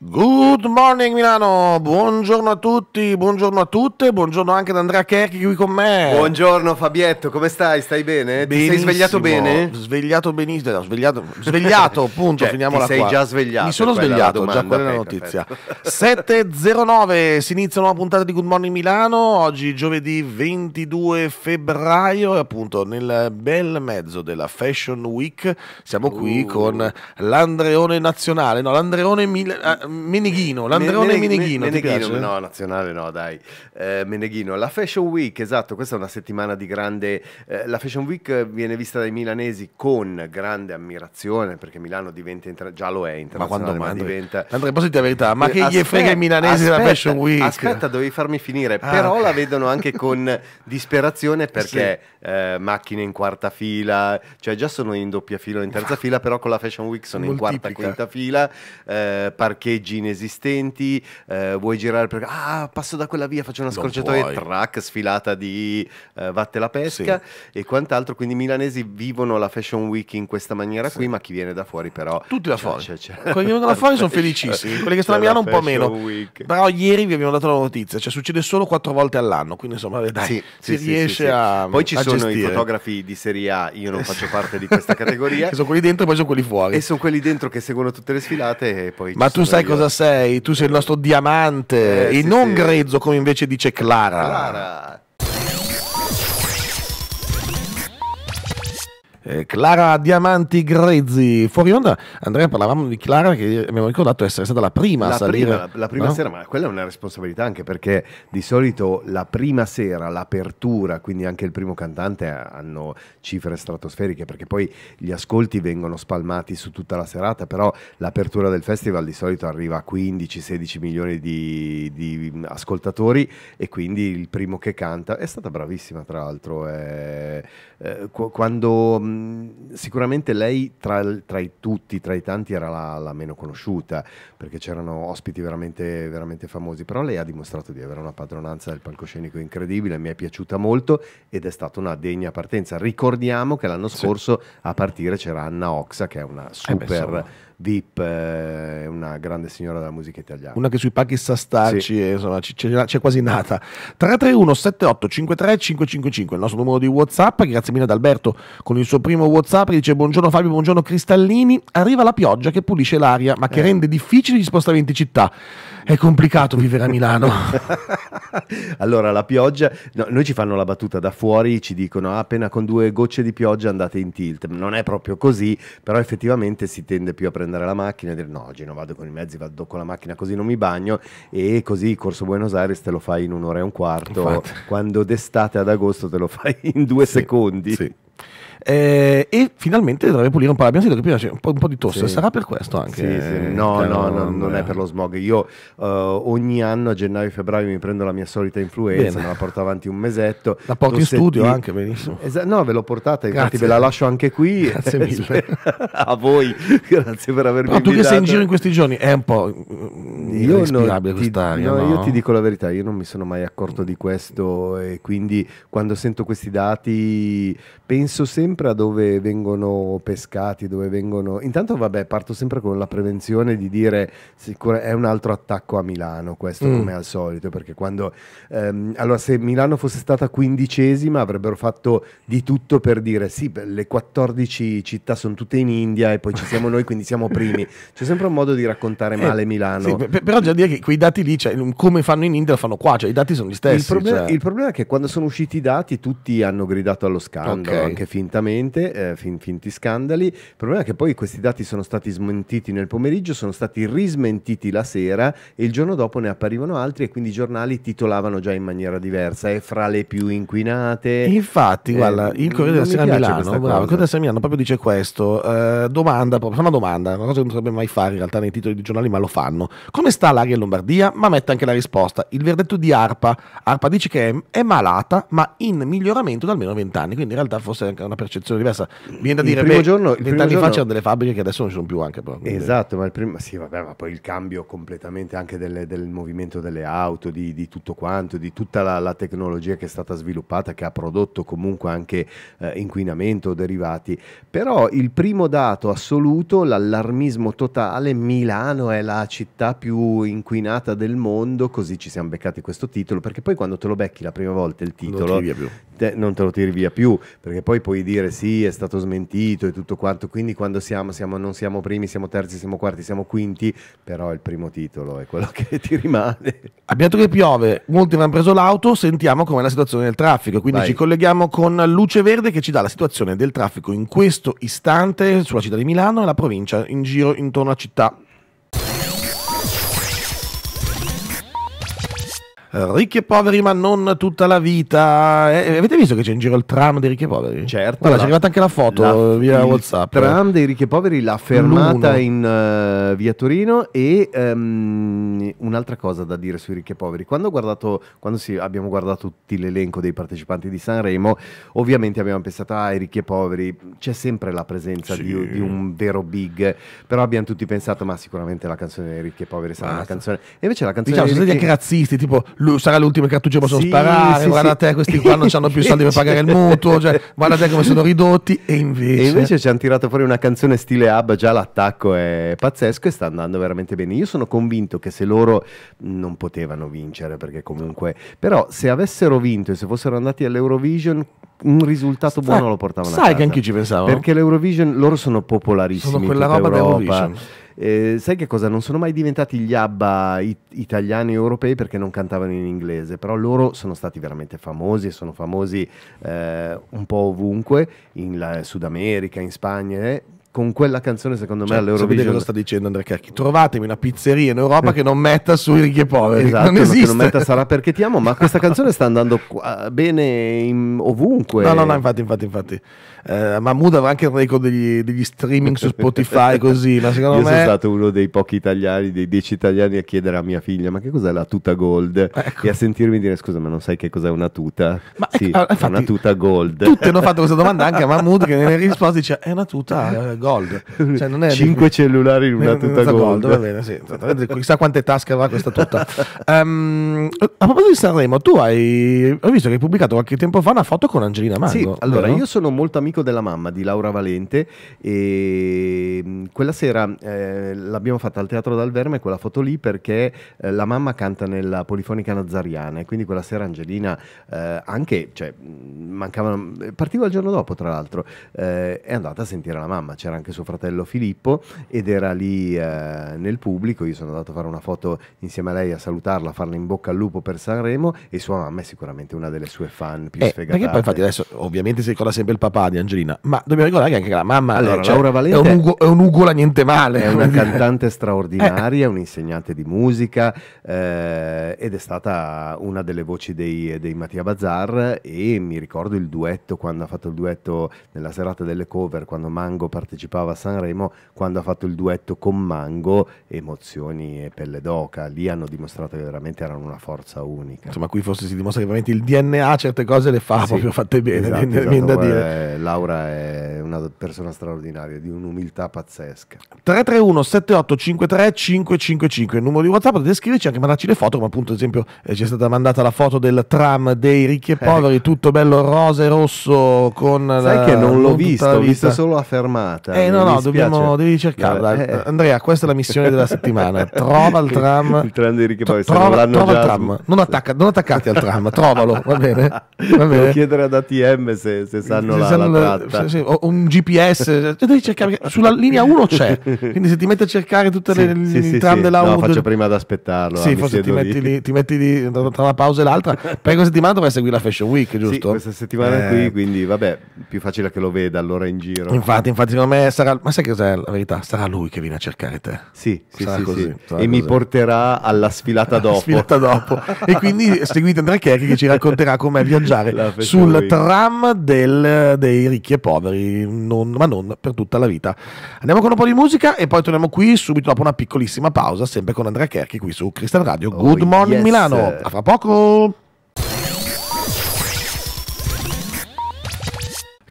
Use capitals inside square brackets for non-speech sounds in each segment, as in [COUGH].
Good morning Milano, buongiorno a tutti, buongiorno a tutte, buongiorno anche ad Andrea Kerchi qui con me. Buongiorno Fabietto, come stai? Stai bene? Benissimo. Ti sei svegliato bene? Svegliato benissimo, no, svegliato, svegliato punto, [LAUGHS] cioè, finiamola sei qua. sei già svegliato. Mi sono svegliato, già quella è la eh, notizia. 7.09, si inizia una puntata di Good Morning Milano, oggi giovedì 22 febbraio e appunto nel bel mezzo della Fashion Week siamo qui uh. con l'Andreone Nazionale, no l'Andreone Milano eh, Meneghino, l'Androne Mene, Meneghino. Meneghino, piace? no, nazionale no, dai. Eh, Meneghino, la Fashion Week, esatto, questa è una settimana di grande... Eh, la Fashion Week viene vista dai milanesi con grande ammirazione perché Milano diventa, inter... già lo è internazionale, ma, quando, ma, diventa... Andrea, posso dire la verità, ma che aspetta, gli frega i milanesi aspetta, della Fashion Week? Aspetta, dovevi farmi finire, ah, però okay. la vedono anche con disperazione [LAUGHS] perché sì. eh, macchine in quarta fila, cioè già sono in doppia fila o in terza ah. fila, però con la Fashion Week sono Moltiplica. in quarta, quinta fila, eh, parcheggi parcheggi inesistenti, eh, vuoi girare per... Ah, passo da quella via, faccio una scorciatoia, puoi. track, sfilata di eh, Vatte la Pesca sì. e quant'altro. Quindi i milanesi vivono la Fashion Week in questa maniera sì. qui, ma chi viene da fuori però... Tutti da fuori. Cioè, cioè, Quelli che vengono da fuori sono [LAUGHS] felicissimi, quelli che stanno a Milano un po' meno. Week. Però ieri vi abbiamo dato la notizia, cioè succede solo quattro volte all'anno, quindi insomma dai, sì, si riesce a... Poi ci sono gestire. i fotografi di Serie A, io non [LAUGHS] faccio parte di questa [LAUGHS] categoria. che sono quelli dentro e poi sono quelli fuori. E sono quelli dentro che seguono tutte le sfilate e poi... Ma tu sai cosa sei, tu sei il nostro diamante eh, e sì, non sì. grezzo come invece dice Clara. Clara. Eh, Clara Diamanti Grezzi. Fuori onda, Andrea, parlavamo di Clara che abbiamo ricordato essere stata la prima la a salire. Prima, la prima no? sera, ma quella è una responsabilità anche perché di solito la prima sera, l'apertura, quindi anche il primo cantante eh, hanno cifre stratosferiche perché poi gli ascolti vengono spalmati su tutta la serata, però l'apertura del festival di solito arriva a 15-16 milioni di, di ascoltatori e quindi il primo che canta è stata bravissima tra l'altro. Eh, eh, quando Ehm, sicuramente lei tra, tra, i tutti, tra i tanti, era la, la meno conosciuta, perché c'erano ospiti veramente, veramente, famosi, però lei ha dimostrato di avere una padronanza del palcoscenico incredibile, mi è piaciuta molto ed è stata una degna partenza. Ricordiamo che l'anno scorso sì. a partire c'era Anna Oxa, che è una super... Eh beh, Vip eh, è una grande signora della musica italiana. Una che sui palchi sa starci, sì. insomma, c'è quasi nata. 331 78 53 555, il nostro numero di WhatsApp. Grazie mille ad Alberto con il suo primo WhatsApp. Dice: Buongiorno Fabio, buongiorno Cristallini. Arriva la pioggia che pulisce l'aria, ma che eh. rende difficili gli spostamenti in città. È complicato vivere a Milano. [LAUGHS] allora, la pioggia, no, noi ci fanno la battuta da fuori, ci dicono ah, appena con due gocce di pioggia andate in tilt. Non è proprio così, però effettivamente si tende più a prendere prendere la macchina e dire no, oggi non vado con i mezzi, vado con la macchina così non mi bagno e così il Corso Buenos Aires te lo fai in un'ora e un quarto, Infatti. quando d'estate ad agosto te lo fai in due sì, secondi. Sì. Eh, e finalmente dovrei pulire un po' l'abbiamo sentito che prima c'è un po', un po di tosse sì. sarà per questo anche sì, sì. No, no, no non è per lo smog io uh, ogni anno a gennaio e febbraio mi prendo la mia solita influenza me la porto avanti un mesetto la porto in studio anche benissimo Esa- no ve l'ho portata infatti grazie. ve la lascio anche qui [LAUGHS] grazie [LAUGHS] mille a voi [LAUGHS] grazie per avermi invitato ma tu che sei in giro in questi giorni è un po' io quest'aria no, no? io ti dico la verità io non mi sono mai accorto di questo e quindi quando sento questi dati penso sempre a dove vengono pescati, dove vengono... Intanto vabbè, parto sempre con la prevenzione di dire sicura... è un altro attacco a Milano, questo mm. come al solito, perché quando... Ehm, allora se Milano fosse stata quindicesima avrebbero fatto di tutto per dire sì, beh, le 14 città sono tutte in India e poi ci siamo noi, quindi siamo primi. C'è sempre un modo di raccontare eh, male Milano. Sì, però già dire che quei dati lì, cioè, come fanno in India, fanno qua, cioè i dati sono gli stessi. Il problema, cioè... il problema, è che quando sono usciti i dati tutti hanno gridato allo scandalo. Okay okay. anche fintamente, eh, fin, finti scandali. Il problema è che poi questi dati sono stati smentiti nel pomeriggio, sono stati rismentiti la sera e il giorno dopo ne apparivano altri e quindi i giornali titolavano già in maniera diversa e fra le più inquinate. Infatti, eh, guarda, il Corriere della Sera Milano, bravo, il Corriere della Sera Milano proprio dice questo, eh, domanda, proprio, una domanda, una cosa che non dovrebbe mai fare in realtà nei titoli di giornali, ma lo fanno. Come sta l'aria in Lombardia? Ma mette anche la risposta. Il verdetto di ARPA, ARPA dice che è, è malata, ma in miglioramento da almeno 20 anni, quindi in realtà forse anche una percezione diversa. Viene da dire, il primo giorno, vent'anni giorno... fa c'erano delle fabbriche che adesso non ci sono più anche. Però, quindi... Esatto, ma, il primo... sì, vabbè, ma poi il cambio completamente anche delle, del movimento delle auto, di, di tutto quanto, di tutta la, la, tecnologia che è stata sviluppata, che ha prodotto comunque anche eh, inquinamento, derivati. Però il primo dato assoluto, l'allarmismo totale, Milano è la città più inquinata del mondo, così ci siamo beccati questo titolo, perché poi quando te lo becchi la prima volta il titolo... Non, te lo tiri via Te, non te lo tiri via più, perché perché poi puoi dire sì, è stato smentito e tutto quanto, quindi quando siamo, siamo, non siamo primi, siamo terzi, siamo quarti, siamo quinti, però il primo titolo è quello [LAUGHS] che ti rimane. Abbiamo detto che piove, molti hanno preso l'auto, sentiamo com'è la situazione del traffico, quindi Vai. ci colleghiamo con Luce Verde che ci dà la situazione del traffico in questo istante sulla città di Milano e la provincia in giro intorno a città. Eh, ricchi e poveri ma non tutta la vita. Eh, eh, avete visto che c'è in giro il tram dei ricchi e poveri? Certo. Guarda, la, c'è arrivata anche la foto la, eh, via WhatsApp. Il tram dei ricchi e poveri l'ha fermata L'uno. in uh, via Torino e um, un'altra cosa da dire sui ricchi e poveri. Quando, guardato, quando sì, abbiamo guardato tutto l'elenco dei partecipanti di Sanremo, ovviamente abbiamo pensato ai ah, ricchi e poveri, c'è sempre la presenza sì. di, di, un vero big, però abbiamo tutti pensato ma sicuramente la canzone dei ricchi e poveri sarà una canzone. E invece la canzone... Diciamo, sono degli anche razzisti, tipo lui, sarà l'ultimo che possono sì, sparare, sì, guarda sì. te, questi qua non hanno più soldi per pagare il mutuo, cioè, guarda te come sono ridotti e invece... E invece ci hanno tirato fuori una canzone stile Hub, già l'attacco è pazzesco e sta andando veramente bene. Io sono convinto che se loro non potevano vincere, perché comunque... però se avessero vinto e se fossero andati all'Eurovision un risultato eh, buono lo portavano sai a casa. Sai che anche ci pensavo. Perché l'Eurovision, loro sono popolarissimi. Sono quella roba Europa. d'Eurovision. Eh, sai che cosa? Non sono mai diventati gli ABBA it- italiani europei perché non cantavano in inglese, però loro sono stati veramente famosi e sono famosi eh, un po' ovunque, in la- Sud America, in Spagna. Eh con quella canzone secondo cioè, me all'Eurovision sapete cosa sta dicendo Andrea Cacchi trovatemi una pizzeria in Europa che non metta sui ricchi e poveri esatto, non esiste non metta sarà perché ti amo ma questa canzone sta andando bene in, ovunque no no no infatti infatti infatti eh, Mahmood avrà anche il record degli, degli streaming su Spotify [LAUGHS] così, ma secondo Io me... sono stato uno dei pochi italiani, dei dieci italiani a chiedere a mia figlia ma che cos'è la tuta gold? Ecco. E a sentirmi dire scusa ma non sai che cos'è una tuta? Ma sì, ecco, ah, infatti, una tuta gold. Tutti hanno fatto questa domanda anche a Mahmood che nelle risposte dice è una tuta eh, gold. Cioè, Cinque di... cellulari in una eh, tuta gold. gold. Va bene, sì. Chissà quante tasche avrà questa tuta. Um, a proposito di Sanremo, tu hai... Ho visto che hai pubblicato qualche tempo fa una foto con Angelina Mango. Sì, allora no? io sono molto amico amico della mamma di Laura Valente e mm, quella sera eh, l'abbiamo fatta al Teatro dal Verme quella foto lì perché eh, la mamma canta nella polifonica nazariana e quindi quella sera Angelina eh, anche, cioè, mm, mancavano, eh, partiva il giorno dopo tra l'altro, eh, è andata a sentire la mamma, c'era anche suo fratello Filippo ed era lì eh, nel pubblico, io sono andato a fare una foto insieme a lei a salutarla, a farla in bocca al lupo per Sanremo e sua mamma è sicuramente una delle sue fan più eh, sfegatate. Perché poi infatti adesso ovviamente si ricorda sempre il papà di Angelina, ma dobbiamo ricordare che anche la mamma allora, eh, cioè, Laura Valente è, un ugo, è un'ugola niente male. È una cantante eh. straordinaria, un'insegnante di musica eh, ed è stata una delle voci dei, dei Mattia Bazar e mi ricordo il duetto, quando ha fatto il duetto nella serata delle cover, quando Mango partecipava a Sanremo, quando ha fatto il duetto con Mango, emozioni e pelle d'oca, lì hanno dimostrato che veramente erano una forza unica. Insomma, qui forse si dimostra che veramente il DNA certe cose le fa sì, proprio fatte bene, esatto, [LAUGHS] esatto, da dire. Eh, Laura è una persona straordinaria, di un'umiltà pazzesca. 331 7853 555, il numero di WhatsApp, potete scriverci anche mandarci le foto, come appunto ad esempio eh, ci è stata mandata la foto del tram dei ricchi e eh. poveri, eh. tutto bello rosa e rosso con Sai la, che non l'ho visto, l'ho visto solo a fermata. Eh no, no, dobbiamo, devi cercarla. Eh, eh. Andrea, questa è la missione della settimana. [LAUGHS] Trova il tram. il tram dei ricchi e poveri, trova, trova il tram. Non, attacca, non attaccate al tram, trovalo, va bene. Va [LAUGHS] bene. Devo chiedere ad ATM se, se sanno se la, sanno la, la tratta. Se, se, un GPS, [LAUGHS] sulla linea 1 c'è, quindi se ti metti a cercare tutte le, sì, sì, tram sì, della no, 1... faccio prima ad aspettarlo. Sì, ah, forse ti metti, lì, ti metti, lì, tra una pausa e l'altra, [LAUGHS] perché questa settimana dovrai seguire la Fashion Week, giusto? questa settimana eh. qui, quindi vabbè, più facile che lo veda allora in giro. Infatti, infatti secondo me sarà, ma sai che cos'è la verità? Sarà lui che viene a cercare te. Sì, sì, sarà sì, così, sì. Sarà e così. mi porterà alla sfilata dopo. sfilata dopo. e quindi [LAUGHS] seguite Andrea Checchi che ci racconterà com'è viaggiare sul tram del, dei ricchi e poveri non, ma non per tutta la vita. Andiamo con un po' di musica e poi torniamo qui subito dopo una piccolissima pausa, sempre con Andrea Kerchi qui su Cristian Radio. Oh, Good Morning yes. Milano. A fra poco.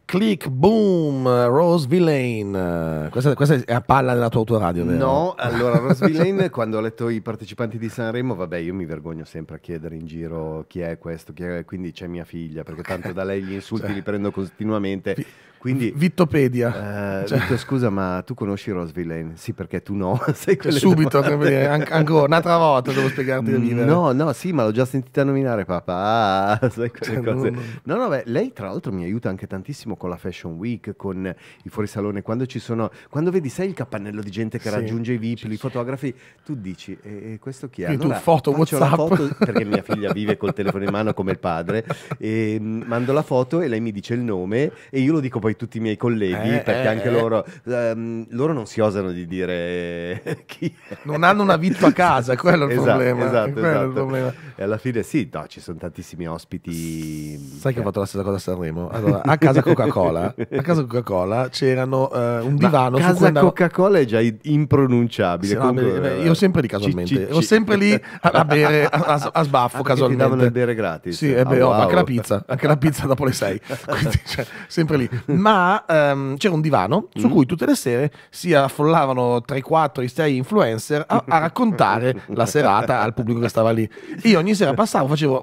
Click, boom, Rose Villain. Questa, questa, è a palla della tua autoradio, vero? No, [LAUGHS] allora Rose Villain, quando ho letto i partecipanti di Sanremo, vabbè, io mi vergogno sempre a chiedere in giro chi è questo, chi è, quindi c'è mia figlia, perché tanto da lei gli insulti cioè, li prendo continuamente. Fi- quindi, Vittopedia. Eh, cioè. Vitto, scusa, ma tu conosci Rose Lane? Sì, perché tu no. [LAUGHS] Subito, domande. an- ancora un'altra volta devo spiegarti da vivere. No, no, sì, ma l'ho già sentita nominare, papà. [LAUGHS] Sai quelle cioè, cose. No, no. beh, lei tra l'altro mi aiuta anche tantissimo con la Fashion Week, con i fuorisalone. Quando ci sono, quando vedi, sai il capannello di gente che sì. raggiunge i VIP, i fotografi, tu dici, e, e questo chi è? Allora, tu foto WhatsApp. Foto, perché mia figlia [LAUGHS] vive col telefono in mano come il padre, e mm, mando la foto e lei mi dice il nome e io lo dico poi poi tutti i miei colleghi, eh, perché eh, anche eh. loro, um, loro non si osano di dire [LAUGHS] chi Non hanno una vita a casa, quello è il esatto, problema. Esatto, quello esatto. È il esatto. problema. E alla fine sì, no, ci sono tantissimi ospiti. Sai che ho fatto la stessa cosa a Sanremo? Allora, a casa Coca-Cola, a casa Coca-Cola c'erano uh, un divano. Ma casa andavo... Coca-Cola è già impronunciabile. Sì, comunque... no, beh, io sempre lì casualmente, ci, ero sempre lì a, bere, a, a sbaffo [LAUGHS] casualmente. Ti davano il bere gratis. Sì, è vero, ah, oh, wow. anche la pizza, anche la pizza dopo le 6. [LAUGHS] Quindi, cioè, sempre lì. [LAUGHS] ma um, c'era un divano mm. su mm-hmm. cui tutte le sere si affollavano 3-4 6 influencer a, a raccontare la serata al pubblico che stava lì. Io ogni sera passavo, facevo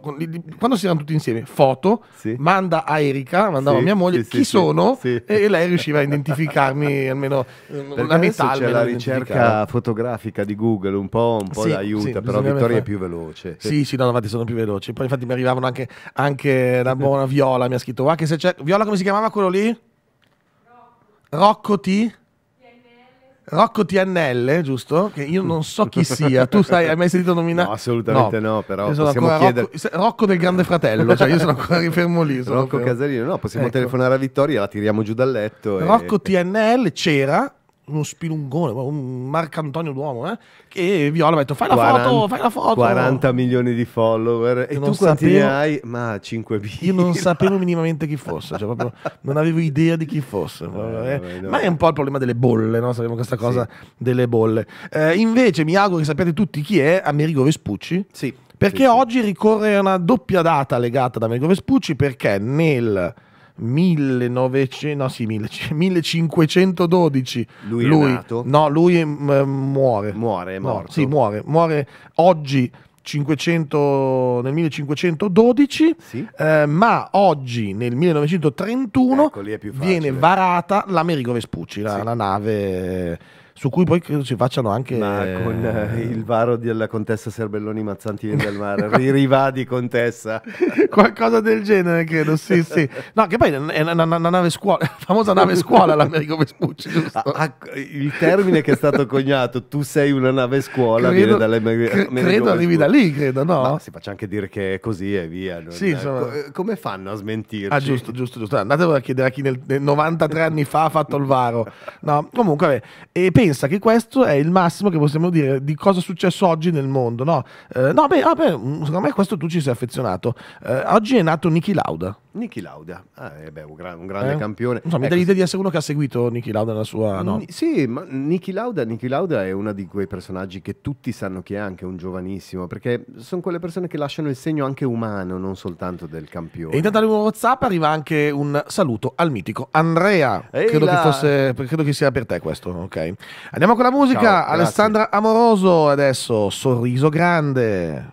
quando si erano tutti insieme, foto, sì. manda a Erika, mandavo sì, mia moglie sì, chi sono e lei riusciva a identificarmi almeno Perché una metà. C'è la ricerca fotografica di Google, un po', un po' l'aiuta, però Vittoria è più veloce. Sì, sì, no, infatti sono più veloci. Poi infatti mi arrivavano anche, anche la [LAUGHS] buona Viola, mi ha scritto, ah, che se c'è... Viola come si chiamava quello lì? Rocco T. Rocco TNL, giusto? Che io non so chi sia. Tu sai, hai mai sentito nominare? No, assolutamente no, no però possiamo chiedere. Rocco, Rocco, del Grande Fratello, cioè io sono ancora rifermo lì. Rocco fermo. Casalino, no, possiamo ecco. telefonare a Vittoria, la tiriamo giù dal letto. Rocco e... TNL c'era uno spilungone, un Marco Antonio Duomo, eh? che Viola mi ha detto fai la foto, fai la foto. 40 milioni di follower. Io e tu quanti ne hai? Ma 5 b Io non sapevo minimamente chi fosse, cioè proprio, [LAUGHS] non avevo idea di chi fosse. Eh, eh. Ma è un po' il problema delle bolle, no? Sappiamo questa cosa sì. delle bolle. Eh, invece mi auguro che sappiate tutti chi è Amerigo Vespucci. Sì. Perché sì, oggi ricorre una doppia data legata ad Amerigo Vespucci perché nel... 1900, no, sì, 1512. [LAUGHS] Lui, lui No, lui m- mm, muore. Muore, no, sì, muore, muore oggi 500, nel 1512, sì. eh, ma oggi nel 1931 ecco, viene varata l'Americo Vespucci, la, sì. la nave su cui poi credo si facciano anche... Ma con eh, il varo della contessa Serbelloni Mazzanti del Mare, [LAUGHS] rivadi contessa. Qualcosa del genere, credo, sì, sì. No, che poi è una, [LAUGHS] nave scuola, la famosa nave scuola l'Americo Vespucci, giusto? Ah, ah, il termine che è stato cognato, tu sei una nave scuola, credo, viene dall'Americo cre- Credo arrivi da lì, credo, no? Ma si faccia anche dire che è così e via. Sì, è... sono... Eh, come fanno a smentirci? Ah, giusto, giusto, giusto. Andatevelo a chiedere a chi nel, nel 93 anni fa ha fatto il varo. No, comunque, vabbè. E pensa che questo è il massimo che possiamo dire di cosa è successo oggi nel mondo. No, eh, no beh, ah, mm, secondo me questo tu ci sei affezionato. Eh, oggi è nato Niki Lauda. Niki Lauda, ah, eh beh, un, gran, un, grande eh? campione. Insomma, mi ecco, dà l'idea di essere uno che ha seguito Niki Lauda nella sua... No? N- sì, ma Niki Lauda, Lauda è uno di quei personaggi che tutti sanno che è anche un giovanissimo, perché sono quelle persone che lasciano il segno anche umano, non soltanto del campione. E intanto al nuovo WhatsApp arriva anche un saluto al mitico Andrea. credo che, fosse, credo che sia per te questo, ok? Andiamo con la musica, Ciao, Alessandra Amoroso adesso, sorriso grande.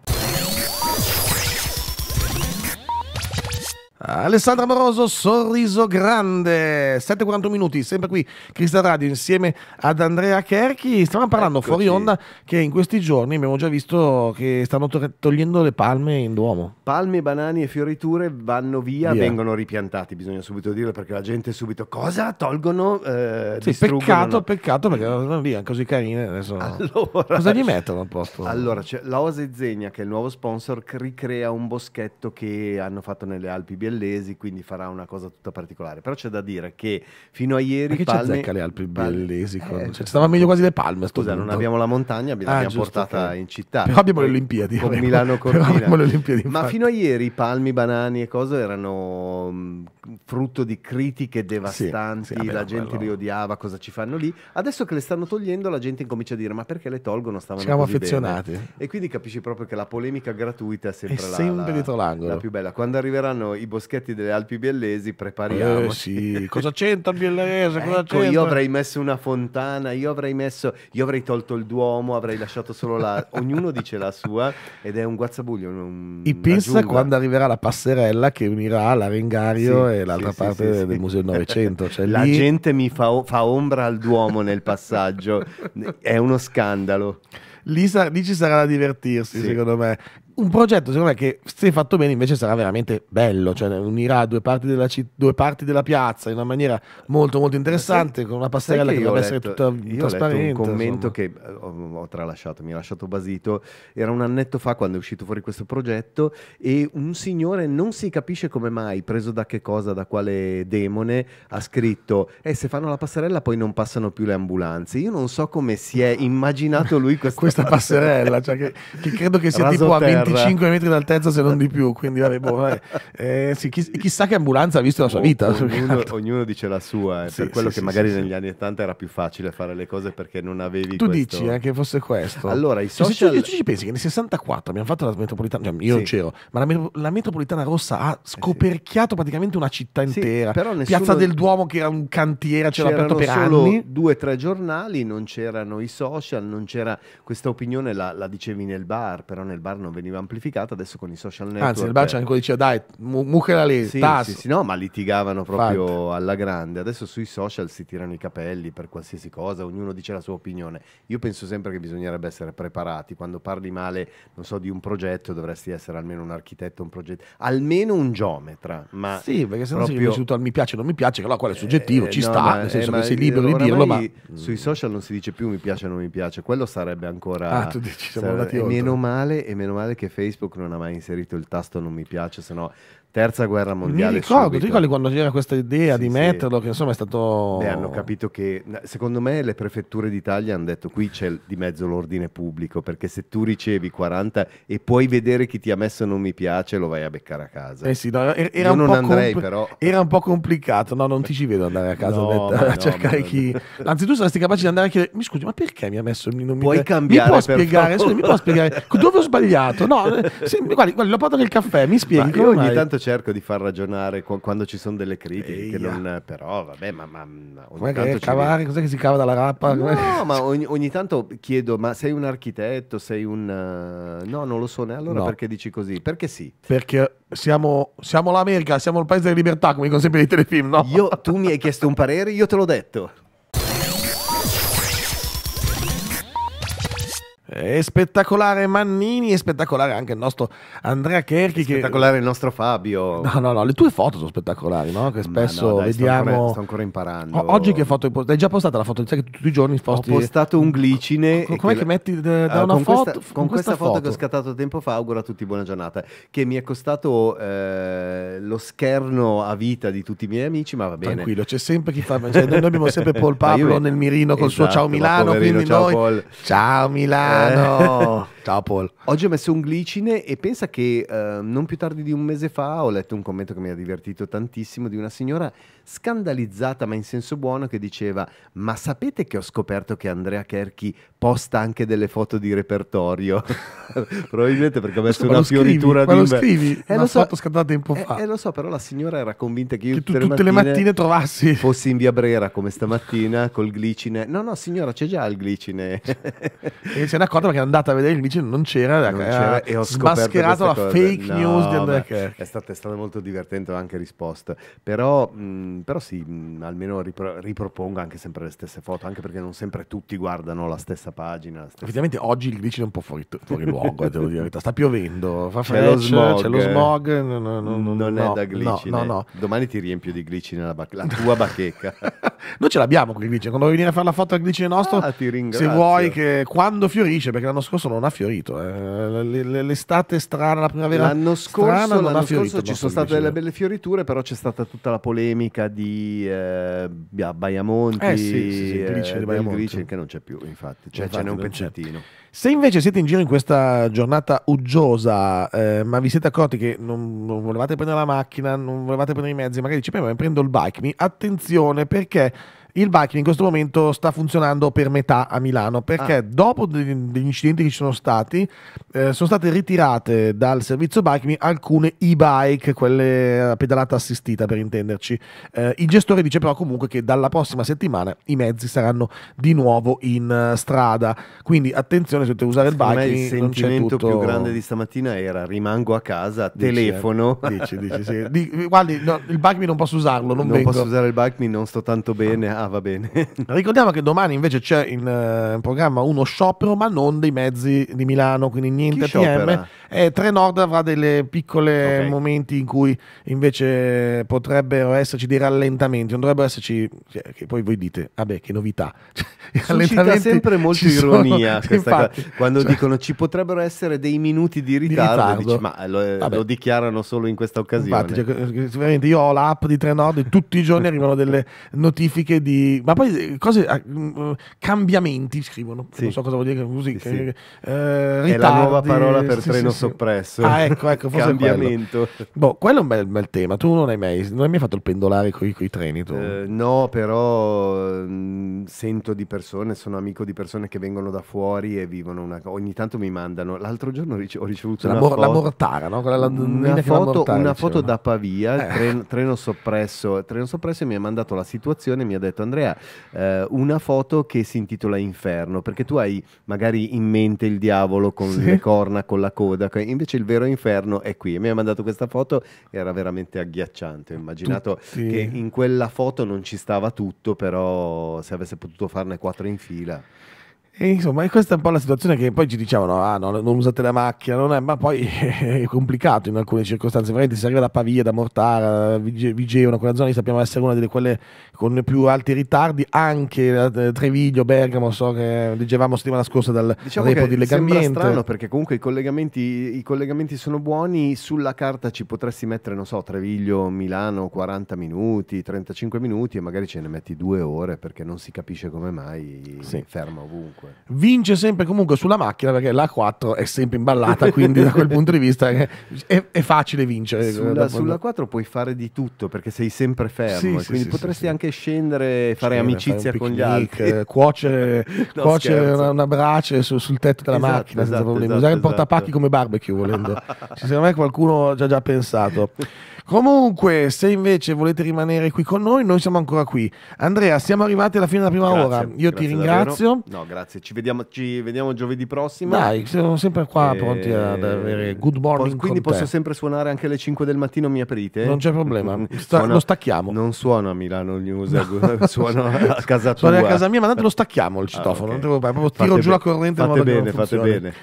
Alessandra Moroso, sorriso grande, 7.41 minuti, sempre qui, Crista Radio insieme ad Andrea Cherchi. Stavamo parlando Eccoci. fuori onda che in questi giorni abbiamo già visto che stanno togliendo le palme in Duomo. Palme, banani e fioriture vanno via, via. vengono ripiantati, bisogna subito dirlo perché la gente subito cosa tolgono? Eh, sì, peccato, no? peccato perché vanno via, così carine. Adesso. [LAUGHS] Allora, cosa gli mettono al posto? Allora, cioè, la Ose Zegna, che è il nuovo sponsor, ricrea un boschetto che hanno fatto nelle Alpi Bielorussi Bellesi, quindi farà una cosa tutta particolare. Però c'è da dire che fino a ieri... Ma Palme... c'è le Alpi Bellesi? Eh, cioè, Stava meglio quasi le Palme. Scusa, punto. non abbiamo la montagna, abbiamo, ah, portata okay. in città. Però abbiamo le Olimpiadi. Con abbiamo, Milano Cortina. Le Olimpiadi, Ma fino a ieri i palmi, banani e cose erano mm, frutto di critiche devastanti, sì, sì, la gente vabbè, li odiava, cosa ci fanno lì. Adesso che le stanno togliendo la gente incomincia a dire ma perché le tolgono? Stavano Siamo affezionati. Bene. E quindi capisci proprio che la polemica gratuita è sempre, è la, sempre la, la più bella. Quando arriveranno i boss boschetti delle Alpi Biellesi, prepariamoci. Eh, sì. Cosa c'entra Biellese? Cosa ecco, c'entra? Io avrei messo una fontana, io avrei messo, io avrei tolto il Duomo, avrei lasciato solo la... [LAUGHS] Ognuno dice la sua ed è un guazzabuglio. Un... E pensa quando arriverà la passerella che unirà l'Aringario sì, e l'altra sì, parte sì, del Museo del Novecento. Cioè, la lì... gente mi fa, fa ombra al Duomo nel passaggio, [LAUGHS] è uno scandalo. Lì, lì, ci sarà da divertirsi, sì. secondo me un progetto secondo me che se fatto bene invece sarà veramente bello, cioè unirà due parti della, c- due parti della piazza in una maniera molto molto interessante, con una passerella che, che dovrebbe letto, essere tutta io trasparente. Ho un commento insomma. che eh, ho, ho, tralasciato, mi ha lasciato basito, era un annetto fa quando è uscito fuori questo progetto e un signore non si capisce come mai, preso da che cosa, da quale demone, ha scritto eh, se fanno la passerella poi non passano più le ambulanze. Io non so come si è [LAUGHS] immaginato lui questa, questa passerella, passerella cioè che, che, credo che sia Raso tipo a 20 25 metri d'altezza se non di più, quindi vabbè, boh, vabbè. [LAUGHS] Eh, sì, chissà che ambulanza ha visto la sua vita. ognuno, ognuno, dice la sua, è eh, sì, per quello sì, che magari negli anni 80 era più facile fare le cose perché non avevi... Tu questo... dici eh, che fosse questo. Allora, i social... Cioè, se ci, pensi che nel 64 abbiamo fatto la metropolitana, cioè io non c'ero, ma la, la, metropolitana rossa ha eh, scoperchiato praticamente una città intera. però nessuno... Piazza del Duomo che era un cantiere, c'era aperto per solo anni. due o tre giornali, non c'erano i social, non c'era questa opinione, la, la dicevi nel bar, però nel bar non veniva veniva amplificata, adesso con i social network. Anzi, il bacio ancora diceva dai, mucchela lì, sì, sì, sì, no, ma litigavano proprio Fatti. alla grande. Adesso sui social si tirano i capelli per qualsiasi cosa, ognuno dice la sua opinione. Io penso sempre che bisognerebbe essere preparati. Quando parli male, non so, di un progetto, dovresti essere almeno un architetto, un progetto, almeno un geometra. Ma sì, perché se no proprio... sei vissuto al mi piace, non mi piace, che allora quello è eh, soggettivo, eh, ci no, sta, ma, nel eh, senso eh, che sei libero di dirlo, ma... Sui social non si dice più mi piace, non mi piace, quello sarebbe ancora... Ah, tu dici, siamo andati oltre. Meno male, e meno male che perché Facebook non ha mai inserito il tasto non mi piace, se no terza guerra mondiale. Mi ricordo, ti ricordi quando c'era questa idea sì, di metterlo, sì. che insomma è stato... Beh, hanno capito che, secondo me le prefetture d'Italia hanno detto qui c'è di mezzo l'ordine pubblico, perché se tu ricevi 40 e puoi vedere chi ti ha messo non mi piace, lo vai a beccare a casa. Eh sì, no, era, era Io non andrei però... Era un po' complicato, no, non ti ci vedo andare a casa no, detto, a cercare ma... chi... Anzi tu saresti capace di andare a chiedere, mi scusi, ma perché mi ha messo il non mi piace? Puoi cambiare, mi può spiegare, scusa, mi può spiegare dove ho sbagliato? No, eh, se, guardi, guardi, lo porto nel caffè, mi spieghi. io ogni mai? tanto cerco di far ragionare quando ci sono delle critiche, non, però vabbè, ma, ma mm, ogni tanto... Che cavare, cos'è che si cava dalla rappa? No, ma ogni, ogni, tanto chiedo, ma sei un architetto, sei un... Eh, no, non lo so né allora no. perché dici così? Perché sì. Perché siamo, siamo l'America, siamo il paese della libertà, come i consigli dei telefilm, no? Io, tu mi hai chiesto un parere, io te l'ho detto. È spettacolare Mannini, è spettacolare anche il nostro Andrea Cherchi. È spettacolare che... il nostro Fabio. No, no, no, le tue foto sono spettacolari, no? Che spesso no, dai, vediamo. Sto ancora, sto ancora imparando. O oggi che foto hai postato? Hai già postato la foto? Sai che tutti i giorni posti... Ho postato un glicine. Co- com'è che, che metti da, da ah, una con foto? Questa, con, questa, questa foto, foto, che ho scattato tempo fa, auguro a tutti buona giornata. Che mi è costato eh, lo scherno a vita di tutti i miei amici, ma va bene. Tranquillo, c'è sempre chi fa. Cioè, noi abbiamo sempre Paul [LAUGHS] Pablo nel mirino col esatto, suo Ciao esatto, Milano. quindi ciao noi. Paul. Ciao Milano. Milano. Eh. [LAUGHS] Ciao Paul. Oggi ho messo un glicine e pensa che eh, non più tardi di un mese fa ho letto un commento che mi ha divertito tantissimo di una signora scandalizzata ma in senso buono che diceva ma sapete che ho scoperto che Andrea Kerchi posta anche delle foto di repertorio? [LAUGHS] Probabilmente perché ho messo una scrivi, fioritura ma di... Ma lo scrivi? Eh, lo so, foto scattata tempo eh, fa. Eh, eh, lo so, però la signora era convinta che io che tu, tutte, tutte le, mattine mattine trovassi... [LAUGHS] Fossi in via Brera come stamattina col glicine. No, no, signora, c'è già il glicine. e se ne accorta perché è andata a vedere il glicine, non c'era. Non c'era e ho smascherato la cosa. fake no, news di Andrea Kerchi. È stata, è stata molto divertente anche risposta. Però... Mh, mm, Mm, però sì, mm, almeno ripro- ripropongo anche sempre le stesse foto, anche perché non sempre tutti guardano la stessa pagina. La stessa... Effettivamente oggi il glitch è un po' fuori, fuori luogo, eh, devo dire, sta piovendo, fa freddo, c'è, c'è, lo smog, no, no, no, mm, non è da glitch. Domani ti riempio di glitch nella ba- la tua bacheca. [LAUGHS] Noi ce l'abbiamo con il glitch, quando vuoi venire a fare la foto al glitch nostro, ah, se vuoi che quando fiorisce, perché l'anno scorso non ha fiorito, eh. l'estate strana, la primavera l'anno scorso, strana non l'anno ha fiorito. L'anno scorso ci sono state delle belle fioriture, però c'è stata tutta la polemica Barca di eh, Baiamonti, eh sì, sì, sì, il Grice, eh, Baiamonti. Grice, che non c'è più, infatti. Cioè, infatti ce n'è un pezzettino. C'è. Se invece siete in giro in questa giornata uggiosa, eh, ma vi siete accorti che non, non, volevate prendere la macchina, non volevate prendere i mezzi, magari dice, beh, prendo il bike, mi, attenzione perché il biking in questo momento sta funzionando per metà a Milano perché ah. dopo degli incidenti che ci sono stati eh, sono state ritirate dal servizio bike biking alcune e-bike, quelle a pedalata assistita per intenderci. Eh, il gestore dice però comunque che dalla prossima settimana i mezzi saranno di nuovo in eh, strada, quindi attenzione televisione, se devo usare il bike. Il sentimento tutto... più grande di stamattina era rimango a casa, dici, eh. telefono. dici, dici, sì. Di, eh, guardi, no, il bike mi non posso usarlo. Non, non posso usare il bike mi non sto tanto bene. Ah, va bene. [LAUGHS] Ricordiamo che domani invece c'è in, uh, in programma uno sciopero, ma non dei mezzi di Milano, quindi niente Chi ATM. Eh, Trenord avrà delle piccole okay. momenti in cui invece potrebbero esserci dei rallentamenti, non dovrebbero esserci, cioè, che poi voi dite, vabbè, che novità. [LAUGHS] Cioè, Suscita sempre molto ironia sono, [LAUGHS] questa infatti, [LAUGHS] quando cioè... dicono ci potrebbero essere dei minuti di ritardo, di ritardo. Dici, ma eh, lo, eh, lo, dichiarano solo in questa occasione. Infatti, cioè, io ho l'app di Trenord e tutti i giorni arrivano delle notifiche di... Ma poi eh, cose... Uh, cambiamenti scrivono, sì. non so cosa vuol dire così. Sì, che, sì. Eh, ritardi, È la nuova parola per treno soppresso. Ah, ecco, ecco, forse Cambiamento. Quello. Boh, quello è un bel, bel, tema. Tu non hai mai, non hai mai fatto il pendolare con i treni? Tu? Uh, no, però mh, mm, sento di persone, sono amico di persone che vengono da fuori e vivono scrivono una, ogni tanto mi mandano. L'altro giorno ho ricevuto la, una, mor- foto, la mortara, no? Quella, la, una, foto, mortara, una foto da Pavia, eh. treno, treno, soppresso, treno soppresso e mi ha mandato la situazione, mi ha detto Andrea, eh, una foto che si intitola Inferno, perché tu hai magari in mente il diavolo con sì. le corna, con la coda, invece il vero inferno è qui. E mi ha mandato questa foto, era veramente agghiacciante. Ho immaginato Tutti. che in quella foto non ci stava tutto, però se avesse potuto farne quattro in fila. E insomma, questa è un po' la situazione che poi ci dicevano: ah, no, non usate la macchina, non è, ma poi [LAUGHS] è complicato in alcune circostanze. Veramente si arriva da Pavia, da Mortara, Vigevano, quella zona lì sappiamo essere una delle quelle con più alti ritardi, anche eh, Treviglio, Bergamo. So che leggevamo settimana scorsa dal diciamo repo di legamento. Sembra strano perché comunque i collegamenti, i collegamenti, sono buoni. Sulla carta ci potresti mettere, non so, Treviglio, Milano 40 minuti, 35 minuti, e magari ce ne metti due ore perché non si capisce come mai sì. ferma ovunque vince sempre comunque sulla macchina perché la 4 è sempre imballata, quindi da quel punto di vista è, è, è facile vincere. Sulla, eh, sulla, 4 puoi fare di tutto perché sei sempre fermo, sì, quindi sì, potresti sì, anche scendere e fare amicizia fare con gli altri. Eh, cuocere, [LAUGHS] no, cuocere una, una, brace su, sul tetto della esatto, macchina esatto, senza problemi, esatto, usare il portapacchi esatto. come barbecue volendo. [LAUGHS] secondo me qualcuno ha già, già pensato. Comunque, se invece volete rimanere qui con noi, noi siamo ancora qui. Andrea, siamo arrivati alla fine della prima grazie, ora. Io ti ringrazio. Davvero. No, grazie. Ci vediamo, ci vediamo, giovedì prossimo. Dai, siamo sempre qua e... Eh, pronti ad avere good morning. quindi posso te. sempre suonare anche alle 5 del mattino, mi aprite? Non c'è problema. [LAUGHS] Sta, suona, lo stacchiamo. Non suono a Milano News, no. [LAUGHS] suono a [LAUGHS] casa tua. Suono a casa mia, ma andate, lo stacchiamo il ah, citofono. Ah, okay. Proprio tiro giù la corrente. Fate bene, fate bene.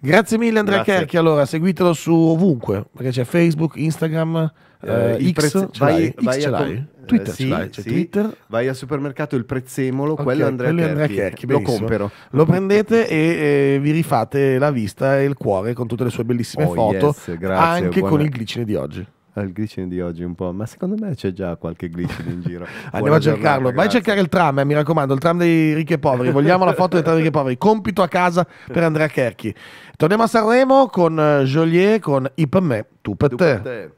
Grazie mille Andrea grazie. Cherchi. Allora, seguitelo su ovunque, perché c'è Facebook, Instagram eh, eh X, prezz- vai, vai X com- Twitter, eh, sì, vai, cioè sì. Twitter, vai al supermercato il prezzemolo, okay, quello Andrea quello Andrea Kerchi lo compro. Lo prendete e, e, vi rifate la vista e il cuore con tutte le sue bellissime oh, foto, yes, grazie, anche buona... con il glicine di oggi ah, Il glicine di oggi un po', ma secondo me c'è già qualche glicine in giro. [LAUGHS] Andiamo a cercarlo. Vai a cercare il tram, eh, mi raccomando, il tram dei ricchi e poveri. Vogliamo la foto del tram dei ricchi e poveri. Compito a casa per Andrea Kerchi. Torniamo a Sanremo con eh, Joliet, con I per me, tu per tu te. Per te.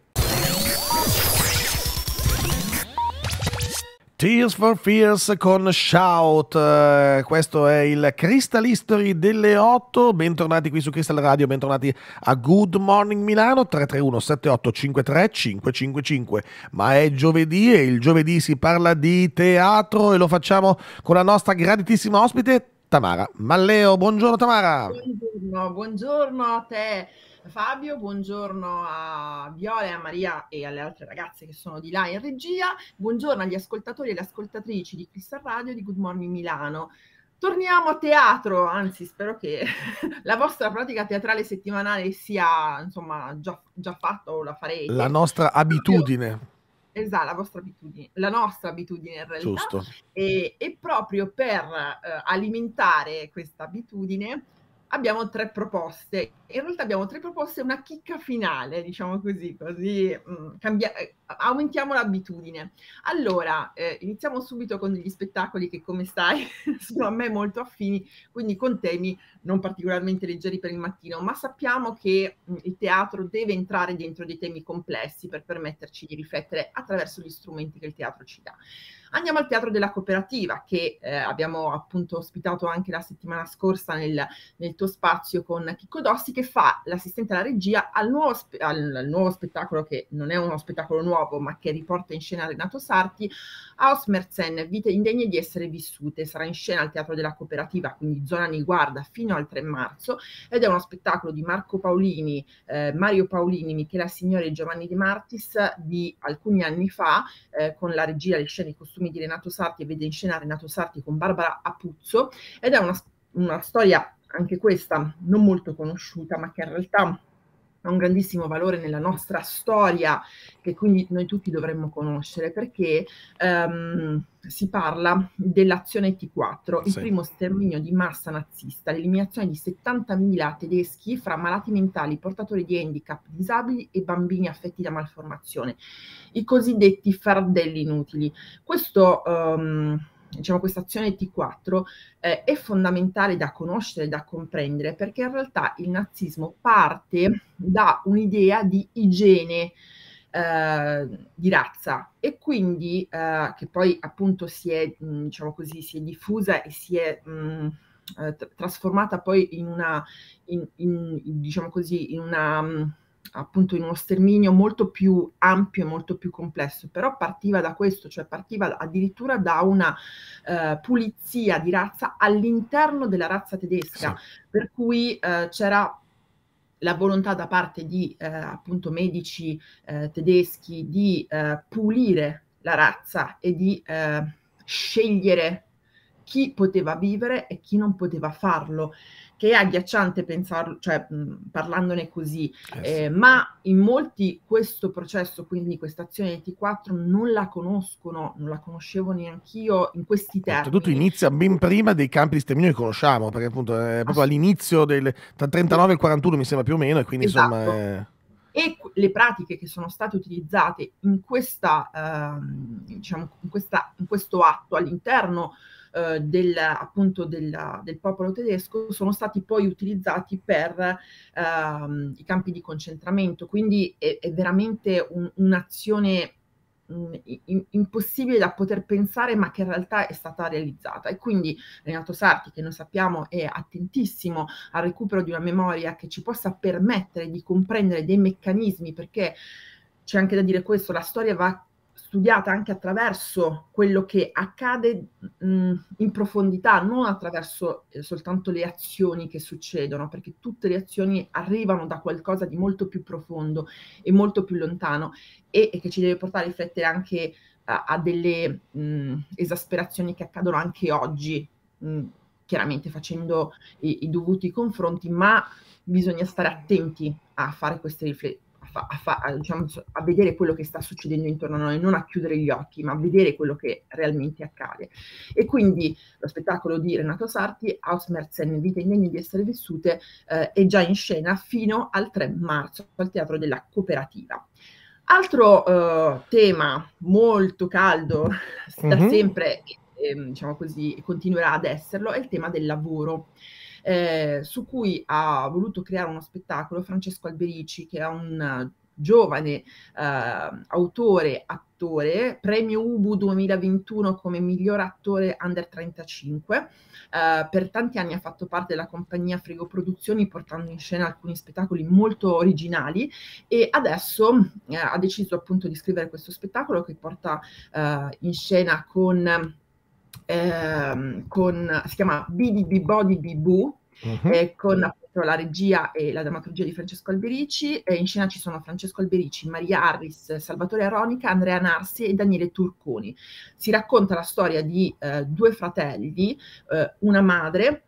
Tears for Fears con Shout, eh, questo è il Crystal History delle 8, bentornati qui su Crystal Radio, bentornati a Good Morning Milano 331 7853 555, ma è giovedì e il giovedì si parla di teatro e lo facciamo con la nostra graditissima ospite Tamara Malleo, buongiorno Tamara. Buongiorno, buongiorno a te. Fabio, buongiorno a Viola a Maria e alle altre ragazze che sono di là in regia, buongiorno agli ascoltatori e alle ascoltatrici di Crystal Radio di Good Morning Milano. Torniamo a teatro, anzi spero che [LAUGHS] la vostra pratica teatrale settimanale sia insomma già, già fatta o la farete. La nostra abitudine. Esatto, la vostra abitudine, la nostra abitudine in realtà. Giusto. E, e proprio per eh, alimentare questa abitudine abbiamo tre proposte. In realtà abbiamo tre proposte e una chicca finale, diciamo così, così mm, cambia- eh, aumentiamo l'abitudine. Allora, eh, iniziamo subito con degli spettacoli che come stai [LAUGHS] sono a me molto affini, quindi con temi non particolarmente leggeri per il mattino, ma sappiamo che mm, il teatro deve entrare dentro dei temi complessi per permetterci di riflettere attraverso gli strumenti che il teatro ci dà. Andiamo al teatro della cooperativa che eh, abbiamo appunto ospitato anche la settimana scorsa nel, nel tuo spazio con Chicco Dossi che fa l'assistente alla regia al nuovo, spe- al, al nuovo spettacolo che non è uno spettacolo nuovo ma che riporta in scena Renato Sarti House Merzen, Vite indegne di essere vissute, sarà in scena al Teatro della Cooperativa, quindi zona Niguarda, fino al 3 marzo ed è uno spettacolo di Marco Paolini, eh, Mario Paolini, Michela Signore e Giovanni De Martis di alcuni anni fa eh, con la regia, le scene e i costumi di Renato Sarti e vede in scena Renato Sarti con Barbara Apuzzo ed è una, una storia anche questa non molto conosciuta ma che in realtà ha un grandissimo valore nella nostra storia, che quindi noi tutti dovremmo conoscere, perché ehm, si parla dell'azione T4, il sì. primo sterminio di massa nazista, l'eliminazione di 70.000 tedeschi fra malati mentali, portatori di handicap, disabili e bambini affetti da malformazione, i cosiddetti fardelli inutili. Questo... Ehm, diciamo, questa azione T4 eh, è fondamentale da conoscere, da comprendere, perché in realtà il nazismo parte da un'idea di igiene eh, di razza e quindi eh, che poi appunto si è, mm, diciamo così, si è diffusa e si è... Mh, mm, eh, trasformata poi in una, in, in, diciamo così, in una mm, appunto in uno sterminio molto più ampio e molto più complesso, però partiva da questo, cioè partiva addirittura da una eh, pulizia di razza all'interno della razza tedesca, sì. per cui eh, c'era la volontà da parte di eh, appunto medici eh, tedeschi di eh, pulire la razza e di eh, scegliere chi poteva vivere e chi non poteva farlo che è agghiacciante pensarlo, cioè mh, parlandone così, eh, eh, ma in molti questo processo, quindi questa azione di T4, non la conoscono, non la conoscevo neanch'io in questi certo, termini. Soprattutto inizia ben prima dei campi di sterminio che conosciamo, perché appunto è eh, proprio all'inizio del tra 39 e 41 mi sembra più o meno, e quindi esatto. insomma... Eh. È e le pratiche che sono state utilizzate in, questa, eh, diciamo, in, questa, in questo atto all'interno eh, del, appunto della, del popolo tedesco sono stati poi utilizzati per ehm, i campi di concentramento. Quindi è, è veramente un, un'azione mm, impossibile da poter pensare ma che in realtà è stata realizzata e quindi Renato Sarti che noi sappiamo è attentissimo al recupero di una memoria che ci possa permettere di comprendere dei meccanismi perché c'è anche da dire questo la storia va studiata anche attraverso quello che accade mh, in profondità, non attraverso eh, soltanto le azioni che succedono, perché tutte le azioni arrivano da qualcosa di molto più profondo e molto più lontano e, e che ci deve portare a riflettere anche a, a delle mh, esasperazioni che accadono anche oggi, mh, chiaramente facendo i, i dovuti confronti, ma bisogna stare attenti a fare queste riflessioni a, fa, a, diciamo, a, vedere quello che sta succedendo intorno a noi, non a chiudere gli occhi, ma a vedere quello che realmente accade. E quindi lo spettacolo di Renato Sarti, Ausmerzen, Vite indegne di essere vissute, eh, è già in scena fino al 3 marzo al Teatro della Cooperativa. Altro eh, tema molto caldo, mm-hmm. da mhm. sempre, eh, diciamo così, continuerà ad esserlo, è il tema del lavoro eh, su cui ha voluto creare uno spettacolo Francesco Alberici, che è un eh, giovane eh, autore, attore, premio Ubu 2021 come miglior attore under 35. Eh, per tanti anni ha fatto parte della compagnia Frigo Produzioni portando in scena alcuni spettacoli molto originali e adesso eh, ha deciso appunto di scrivere questo spettacolo che porta eh, in scena con ehm, con, si chiama BDB Body Bibù, uh-huh. Mhm. eh, con appunto la regia e la drammaturgia di Francesco Alberici. Eh, in scena ci sono Francesco Alberici, Maria Harris, Salvatore Aronica, Andrea Narsi e Daniele Turconi. Si racconta la storia di eh, due fratelli, eh, una madre,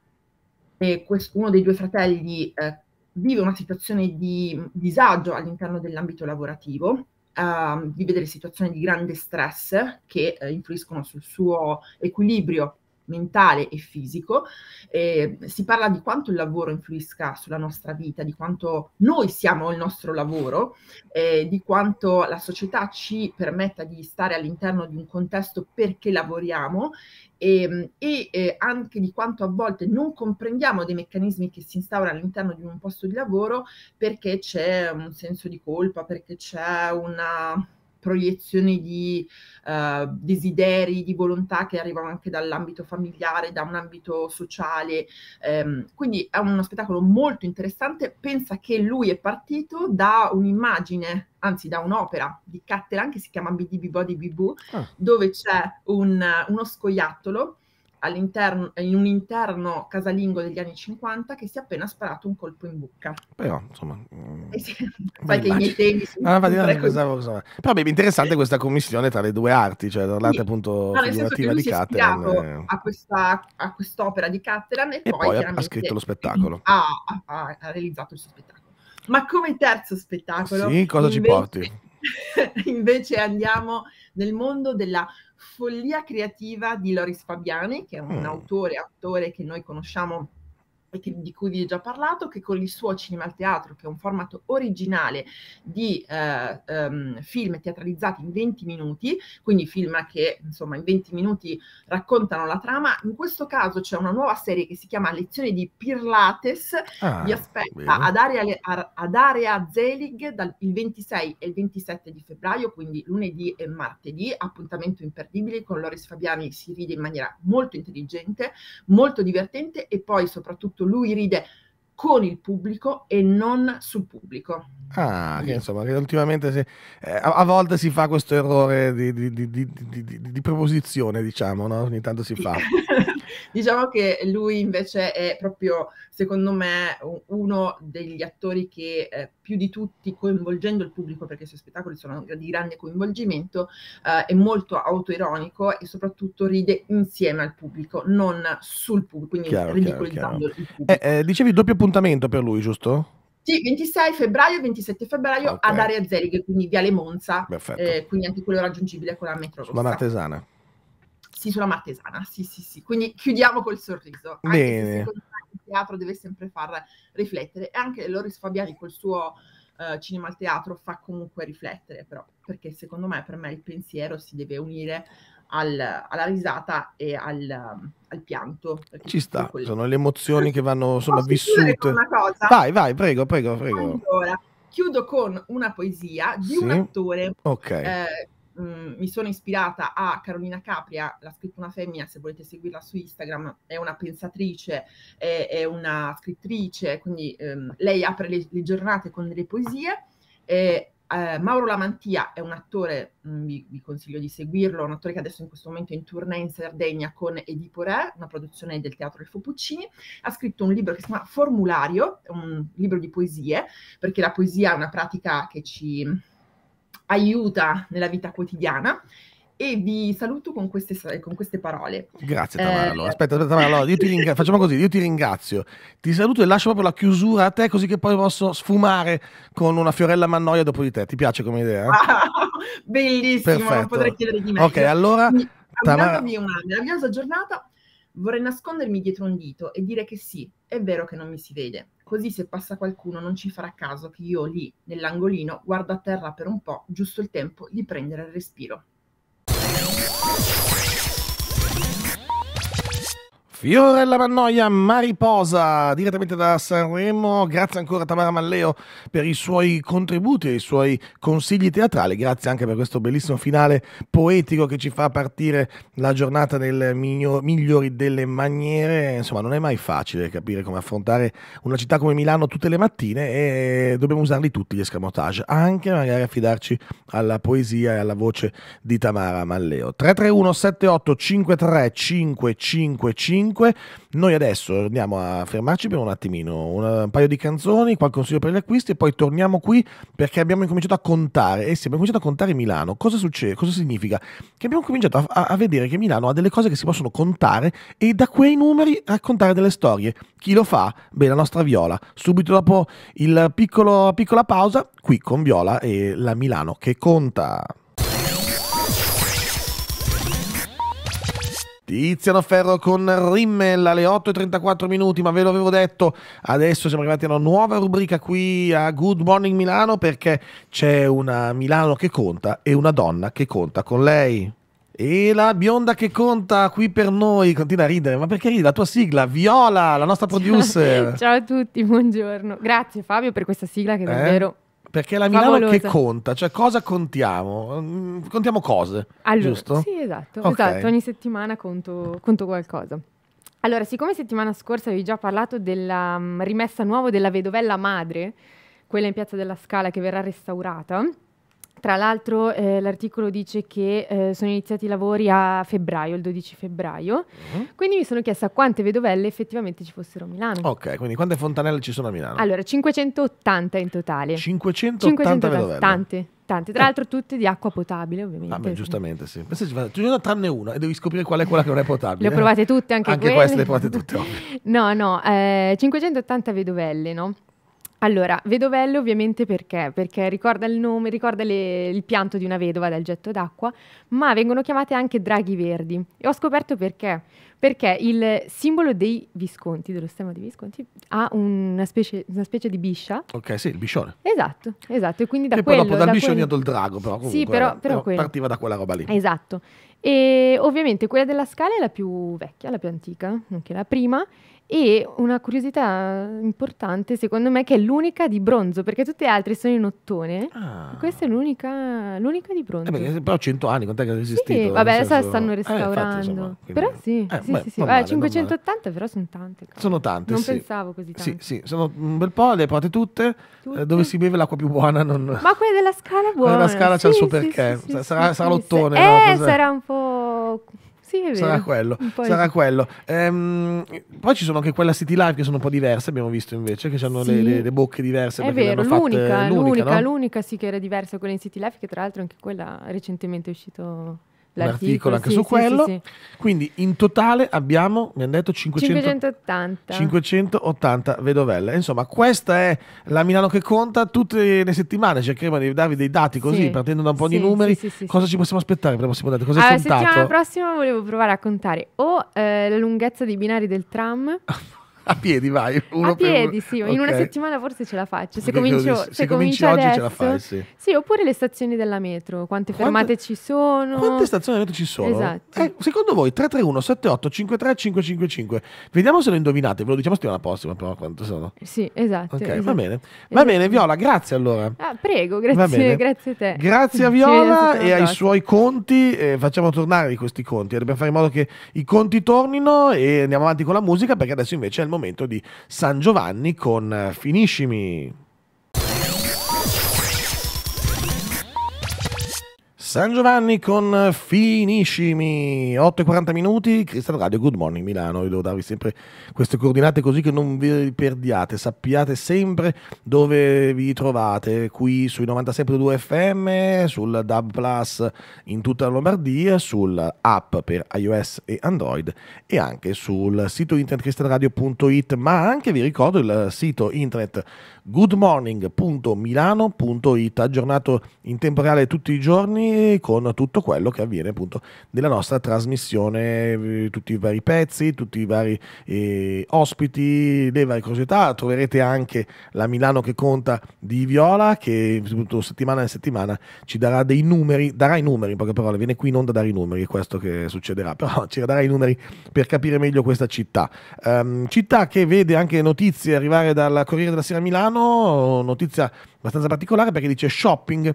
e questo, uno dei due fratelli eh, vive una situazione di disagio all'interno dell'ambito lavorativo uh, vive delle situazioni di grande stress che uh, influiscono sul suo equilibrio mentale e fisico, eh, si parla di quanto il lavoro influisca sulla nostra vita, di quanto noi siamo il nostro lavoro, eh, di quanto la società ci permetta di stare all'interno di un contesto perché lavoriamo e, e anche di quanto a volte non comprendiamo dei meccanismi che si instaurano all'interno di un posto di lavoro perché c'è un senso di colpa, perché c'è una proiezioni di eh, desideri, di volontà che arrivano anche dall'ambito familiare, da un ambito sociale. Ehm, quindi è uno spettacolo molto interessante. Pensa che lui è partito da un'immagine anzi da un'opera di Cattelan che si chiama BDB Body BB, ah. dove c'è un, uno scoiattolo all'interno, in un interno casalingo degli anni 50 che si è appena sparato un colpo in bocca. Però, insomma... Mm, eh sì, sai che [LAUGHS] i miei temi sono... Ah, no, Però beh, interessante questa commissione tra le due arti, cioè da sì. appunto figurativa di Cattelan. A, questa, a quest'opera di Cattelan e, e poi, poi ha scritto lo spettacolo. [LAUGHS] Ha, ha, ha, realizzato il suo spettacolo. Ma come terzo spettacolo... Sì, cosa invece, ci porti? [LAUGHS] invece andiamo nel mondo della follia creativa di Loris Fabiani, che è un mm. autore, attore che noi conosciamo che, di cui vi ho già parlato, che con il suo Cinema al Teatro, che è un formato originale di eh, um, film teatralizzati in 20 minuti, quindi film che insomma in 20 minuti raccontano la trama. In questo caso c'è una nuova serie che si chiama Lezioni di Pirlates, ah, vi aspetta ad area, ad area, Zelig dal, il 26 e il 27 di febbraio, quindi lunedì e martedì, appuntamento imperdibile con Loris Fabiani, si ride in maniera molto intelligente, molto divertente e poi soprattutto tulu rida con il pubblico e non sul pubblico. Ah, che insomma, che ultimamente si, eh, a, a, volte si fa questo errore di, di, di, di proposizione, diciamo, no? ogni tanto si fa. [LAUGHS] diciamo che lui invece è proprio, secondo me, uno degli attori che eh, più di tutti, coinvolgendo il pubblico, perché i suoi spettacoli sono di grande coinvolgimento, eh, è molto autoironico e soprattutto ride insieme al pubblico, non sul pubblico, quindi chiaro, ridicolizzando chiaro, chiaro. il eh, pubblico. Eh, dicevi doppio punto appuntamento per lui, giusto? Sì, 26 febbraio 27 febbraio okay. ad Area Zelig, quindi Viale Monza, eh, quindi anche quello raggiungibile con la metro rossa. Sulla Martesana. Sì, sulla Martesana, sì, sì, sì. Quindi chiudiamo col sorriso. Anche Bene. Se il teatro deve sempre far riflettere. E anche Loris Fabiani col suo uh, cinema al teatro fa comunque riflettere, però, perché secondo me, per me, il pensiero si deve unire al, alla risata e al, al pianto. Ci sta, sono le emozioni che vanno sono vissute. Vai, vai, prego, prego, prego. Allora, chiudo con una poesia di sì? un attore. Ok. Eh, mm, mi sono ispirata a Carolina Capria, l'ha scritta una femmina, se volete seguirla su Instagram, è una pensatrice, è, è una scrittrice, quindi ehm, lei apre le, le giornate con delle poesie. Eh, eh, Mauro Lamantia è un attore, mh, mm, vi, vi, consiglio di seguirlo, un attore che adesso in questo momento è in tournée in Sardegna con Edipo Re, una produzione del Teatro del Fopuccini, Ha scritto un libro che si chiama Formulario, un libro di poesie, perché la poesia è una pratica che ci aiuta nella vita quotidiana e vi saluto con queste, con queste parole. Grazie eh, Tamara. Eh... Allora, aspetta, aspetta Tamara, io ti ringa- [LAUGHS] facciamo così, io ti ringrazio, ti saluto e lascio proprio la chiusura a te così che poi posso sfumare con una fiorella mannoia dopo di te. Ti piace come idea? Wow, bellissimo, Perfetto. non potrei chiedere di meglio. Ok, allora... Mi, Tamara... una meravigliosa giornata, vorrei nascondermi dietro un dito e dire che sì, è vero che non mi si vede. Così se passa qualcuno non ci farà caso che io lì, nell'angolino, guardo a terra per un po', giusto il tempo di prendere il respiro. Fiorella Mannoia, Mariposa, direttamente da Sanremo, grazie ancora a Tamara Malleo per i suoi contributi e i suoi consigli teatrali, grazie anche per questo bellissimo finale poetico che ci fa partire la giornata nel miglior, migliori delle maniere, insomma non è mai facile capire come affrontare una città come Milano tutte le mattine e dobbiamo usarli tutti gli escamotage, anche magari affidarci alla poesia e alla voce di Tamara Malleo. 331 78 53 555 5. Noi adesso andiamo a fermarci per un attimino, un, eh, paio di canzoni, qualche consiglio per gli acquisti e poi torniamo qui perché abbiamo incominciato a contare. E eh se abbiamo cominciato a contare Milano, cosa succede? Cosa significa? Che abbiamo cominciato a, a vedere che Milano ha delle cose che si possono contare e da quei numeri raccontare delle storie. Chi lo fa? Beh, la nostra Viola. Subito dopo la piccola pausa, qui con Viola e la Milano che conta. Tiziano Ferro con Rimmel alle 8.34 minuti, ma ve l'avevo detto, adesso siamo arrivati a una nuova rubrica qui a Good Morning Milano perché c'è una Milano che conta e una donna che conta con lei. E la bionda che conta qui per noi, continua a ridere, ma perché ridi? La tua sigla, Viola, la nostra producer. Ciao, a tutti, buongiorno. Grazie Fabio per questa sigla che eh? davvero perché è la Milano Favolosa. che conta, cioè cosa contiamo? Mm, contiamo cose, allora, giusto? Sì, esatto, okay. esatto. ogni settimana conto, conto qualcosa. Allora, siccome settimana scorsa vi ho già parlato della mm, rimessa nuova della vedovella madre, quella in Piazza della Scala che verrà restaurata, tra l'altro eh, l'articolo dice che eh, sono iniziati i lavori a febbraio, il 12 febbraio, mm-hmm. quindi mi sono chiesta quante vedovelle effettivamente ci fossero a Milano. Ok, quindi quante fontanelle ci sono a Milano? Allora, 580 in totale. 580, 580 vedovelle? Tante. Tante, tra eh. l'altro tutte di acqua potabile ovviamente. Ah, beh, giustamente sì. Pensa, ci sono tranne una e devi scoprire qual è quella che non è potabile. le ho provate tutte anche, anche queste. Anche queste le provate tutte. [LAUGHS] no, no, 580 eh, vedovelle, no? Allora, vedovelle ovviamente perché? Perché ricorda il nome, ricorda le, il pianto di una vedova dal getto d'acqua, ma vengono chiamate anche draghi verdi. E ho scoperto perché. Perché il simbolo dei Visconti, dello stemma dei Visconti, ha una specie, una specie di biscia. Ok, sì, il biscione. Esatto, esatto. E quindi da e quello, poi dopo dal da biscione è quel... andato il drago, però comunque. Sì, però, però, però partiva da quella roba lì. Esatto. E ovviamente quella della scala è la più vecchia, la più antica, anche la prima. E una curiosità importante, secondo me, che è l'unica di bronzo, perché tutte le altre sono in ottone. Ah. Questa è l'unica, l'unica di eh, bronzo. Eh perché, però 100 anni, quant'è che è esistito? Sì, vabbè, adesso la stanno restaurando. Eh, infatti, insomma, però sì, eh, sì, beh, sì, sì. Male, 580 però sono tante. Cazzo. Sono tante, Non sì. pensavo così tante. Sì, sì, sono un bel po', le hai provate tutte, eh, tutte. dove si beve l'acqua più buona. Non... [LAUGHS] Ma quella della scala è buona. Quella della scala sì, c'ha il suo perché, sarà, sarà l'ottone. Eh, no? sarà un po' Sì, è vero. Sarà quello. Poi... Sarà quello. Ehm, poi ci sono anche quella City Live che sono un po' diverse, abbiamo visto invece, che hanno sì. le, le, le, bocche diverse. È vero, l'unica, l'unica, l'unica, no? l'unica, sì che era diversa quella in City Live, che tra l'altro anche quella recentemente è uscito l'articolo, anche sì, su sì, quello. Sì, Quindi in totale abbiamo, mi hanno detto, 500, 580. 580 vedovelle. Insomma, questa è la Milano che conta. Tutte le settimane cercheremo di darvi dei dati così, partendo da un po' di numeri. Cosa ci possiamo aspettare per la prossima data? Cosa allora, hai contato? La settimana prossima volevo provare a contare o eh, la lunghezza dei binari del tram. Ah, [LAUGHS] a piedi vai. Uno a piedi, per... sì, okay. in una settimana forse ce la faccio. Se, comincio, se, se cominci adesso, oggi ce la fai, sì. sì. oppure le stazioni della metro, quante, quante fermate ci sono. Quante stazioni della metro ci sono? Esatto. Eh, secondo voi 331 78 53 555. Vediamo se lo indovinate, ve lo diciamo settimana prossima però quante sono. Sì, esatto. Okay, esatto. va bene. Va esatto. bene esatto. Viola, grazie allora. Ah, prego, grazie, grazie a te. Grazie a Viola e ai suoi conti, eh, facciamo tornare questi conti, dobbiamo fare in modo che i conti tornino e andiamo avanti con la musica perché adesso invece è il momento momento di San Giovanni con Finiscimi. San Giovanni con Finiscimi, 40 minuti, Cristal Radio, Good Morning Milano, io devo darvi sempre queste coordinate così che non vi perdiate, sappiate sempre dove vi trovate, qui sui 97.2 FM, sul DAB Plus in tutta la Lombardia, sull'app per iOS e Android e anche sul sito internet cristalradio.it, ma anche vi ricordo il sito internet goodmorning.milano.it aggiornato in tempo reale tutti i giorni con tutto quello che avviene appunto nella nostra trasmissione, eh, tutti i vari pezzi, tutti i vari eh, ospiti, le varie curiosità. Troverete anche la Milano che conta di Viola che appunto, settimana in settimana ci darà dei numeri, darà i numeri in poche parole, viene qui non da dare i numeri, è questo che succederà, però [LAUGHS] ci darà i numeri per capire meglio questa città. Um, città che vede anche notizie arrivare dal Corriere della Sera Milano, notizia abbastanza particolare perché dice shopping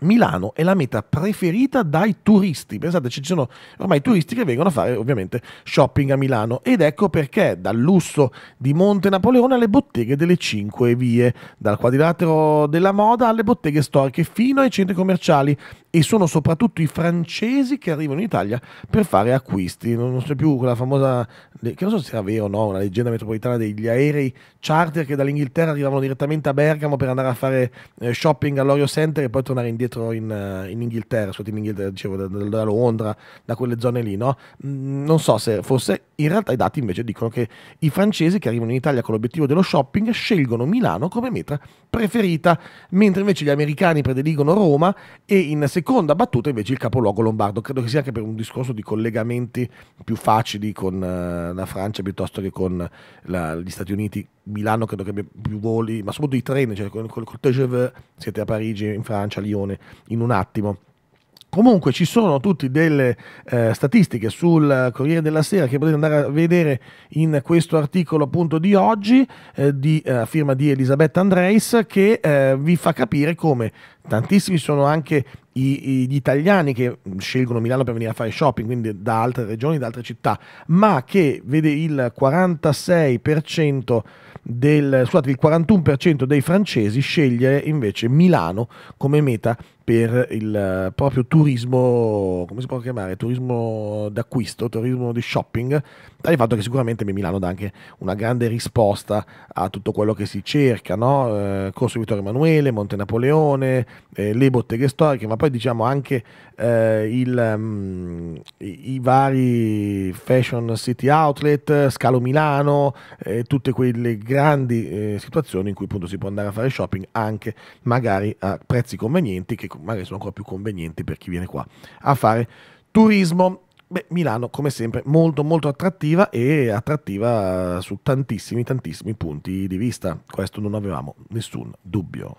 Milano è la meta preferita dai turisti. Pensate, ci sono ormai turisti che vengono a fare ovviamente shopping a Milano ed ecco perché dal lusso di Monte Napoleone alle botteghe delle Cinque Vie, dal quadrilatero della moda alle botteghe storiche fino ai centri commerciali e sono soprattutto i francesi che arrivano in Italia per fare acquisti. Non, so più quella famosa, che non so se era vero o no, una leggenda metropolitana degli aerei charter che dall'Inghilterra arrivavano direttamente a Bergamo per andare a fare eh, shopping all'Orio Center e poi tornare indietro in, eh, in Inghilterra, in Inghilterra, dicevo, da, da, Londra, da quelle zone lì, no? Mm, non so se fosse, in realtà i dati invece dicono che i francesi che arrivano in Italia con l'obiettivo dello shopping scelgono Milano come meta preferita, mentre invece gli americani prediligono Roma e in seconda battuta invece il capoluogo lombardo, credo che sia anche per un discorso di collegamenti più facili con eh, la Francia piuttosto che con la, gli Stati Uniti. Milano credo che abbia più voli, ma soprattutto i treni, cioè con, con il Cortege siete a Parigi, in Francia, a Lione, in un attimo Comunque ci sono tutte delle eh, statistiche sul eh, Corriere della Sera che potete andare a vedere in questo articolo appunto di oggi, eh, di eh, firma di Elisabetta Andreis, che eh, vi fa capire come tantissimi sono anche i, i, gli italiani che scelgono Milano per venire a fare shopping, quindi da altre regioni, da altre città, ma che vede il 46% del, scusate, il 41% dei francesi sceglie invece Milano come meta per il eh, proprio turismo, come si può chiamare? Turismo d'acquisto, turismo di shopping dal fatto che sicuramente Milano dà anche una grande risposta a tutto quello che si cerca, no? eh, Corso Vittorio Emanuele, Monte Napoleone, eh, le botteghe storiche, ma poi diciamo anche eh, il, um, i, i, vari fashion city outlet, Scalo Milano, eh, tutte quelle grandi eh, situazioni in cui appunto si può andare a fare shopping anche magari a prezzi convenienti che magari sono ancora più convenienti per chi viene qua a fare turismo. Beh, Milano come sempre molto molto attrattiva e attrattiva su tantissimi tantissimi punti di vista, questo non avevamo nessun dubbio.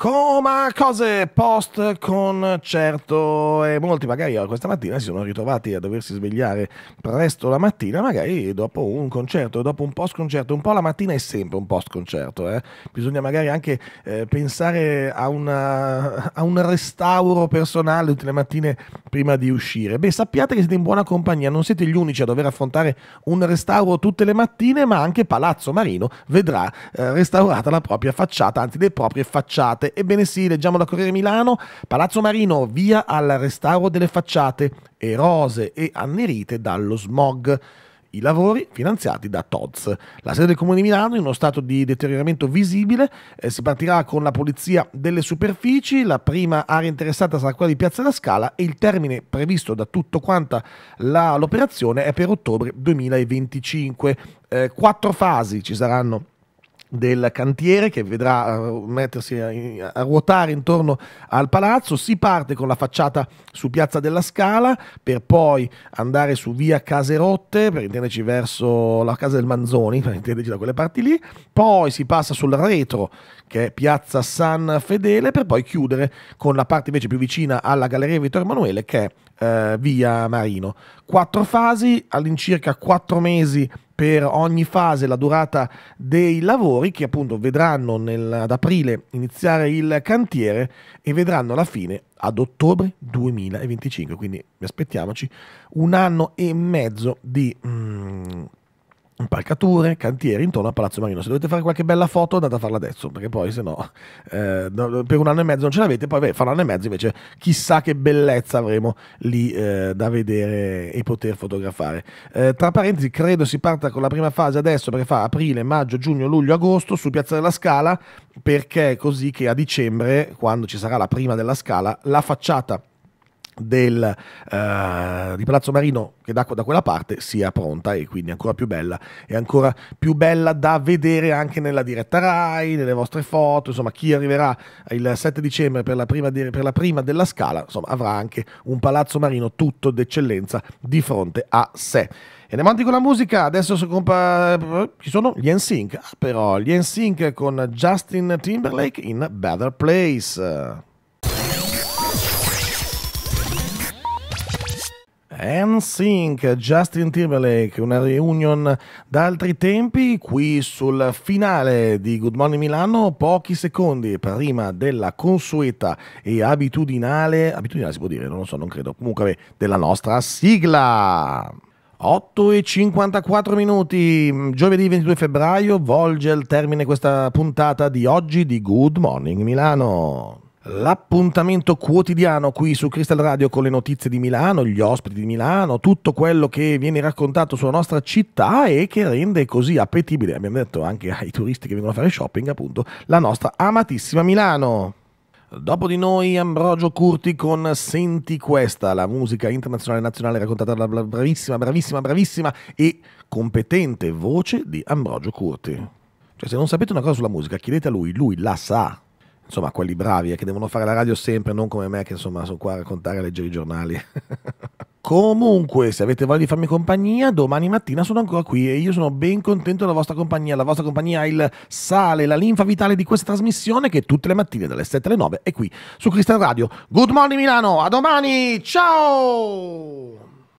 Coma cose post concerto e molti magari questa mattina si sono ritrovati a doversi svegliare presto la mattina, magari dopo un concerto, dopo un post concerto, un po' la mattina è sempre un post concerto, eh? bisogna magari anche eh, pensare a, una, a, un restauro personale tutte le mattine prima di uscire. Beh, sappiate che siete in buona compagnia, non siete gli unici a dover affrontare un restauro tutte le mattine, ma anche Palazzo Marino vedrà eh, restaurata la propria facciata, anzi le proprie facciate facciate. Ebbene sì, leggiamo da Corriere Milano, Palazzo Marino, via al restauro delle facciate, erose e annerite dallo smog. I lavori finanziati da TOZ. La sede del Comune di Milano è in uno stato di deterioramento visibile, eh, si partirà con la pulizia delle superfici, la prima area interessata sarà quella di Piazza della Scala e il termine previsto da tutto quanta la, l'operazione è per ottobre 2025. Eh, quattro fasi ci saranno del cantiere che vedrà eh, mettersi a, a, ruotare intorno al palazzo. Si parte con la facciata su Piazza della Scala per poi andare su via Caserotte, per intenderci verso la casa del Manzoni, [LAUGHS] per intenderci da quelle parti lì. Poi si passa sul retro che è Piazza San Fedele per poi chiudere con la parte invece più vicina alla Galleria Vittorio Emanuele che è uh, via Marino. Quattro fasi, all'incirca quattro mesi per ogni fase la durata dei lavori che appunto vedranno nel, ad aprile iniziare il cantiere e vedranno la fine ad ottobre 2025, quindi aspettiamoci un anno e mezzo di mh, mm, impalcature, cantieri intorno a Palazzo Marino. Se dovete fare qualche bella foto andate a farla adesso, perché poi se eh, no eh, per un anno e mezzo non ce l'avete, poi beh, fra un anno e mezzo invece chissà che bellezza avremo lì eh, da vedere e poter fotografare. Eh, tra parentesi credo si parta con la prima fase adesso perché fa aprile, maggio, giugno, luglio, agosto su Piazza della Scala perché è così che a dicembre, quando ci sarà la prima della Scala, la facciata del, uh, di Palazzo Marino che da, da, quella parte sia pronta e quindi ancora più bella e ancora più bella da vedere anche nella diretta RAI, nelle vostre foto, insomma chi arriverà il 7 dicembre per la prima, di, per la prima della scala insomma, avrà anche un Palazzo Marino tutto d'eccellenza di fronte a sé. E andiamo avanti con la musica, adesso si compa... ci sono gli NSYNC, ah, però gli NSYNC con Justin Timberlake in Better Place. NSYNC, Justin Timberlake, una reunion da altri tempi qui sul finale di Good Morning Milano, pochi secondi prima della consueta e abitudinale, abitudinale si può dire, non lo so, non credo, comunque della nostra sigla. 8 e 54 minuti, mm, giovedì 22 febbraio, volge al termine questa puntata di oggi di Good Morning Milano. L'appuntamento quotidiano qui su Crystal Radio con le notizie di Milano, gli ospiti di Milano, tutto quello che viene raccontato sulla nostra città e che rende così appetibile, abbiamo detto anche ai turisti che vengono a fare shopping, appunto, la nostra amatissima Milano. Dopo di noi Ambrogio Curti con Senti questa, la musica internazionale e nazionale raccontata dalla bravissima, bravissima, bravissima e competente voce di Ambrogio Curti. Cioè se non sapete una cosa sulla musica, chiedete a lui, lui la sa insomma, quelli bravi e eh, che devono fare la radio sempre, non come me che insomma sono qua a raccontare e leggere i giornali. [LAUGHS] Comunque, se avete voglia di farmi compagnia, domani mattina sono ancora qui e io sono ben contento della vostra compagnia. La vostra compagnia è il sale, la linfa vitale di questa trasmissione che tutte le mattine dalle 7 alle 9 è qui su Cristian Radio. Good morning Milano, a domani, ciao!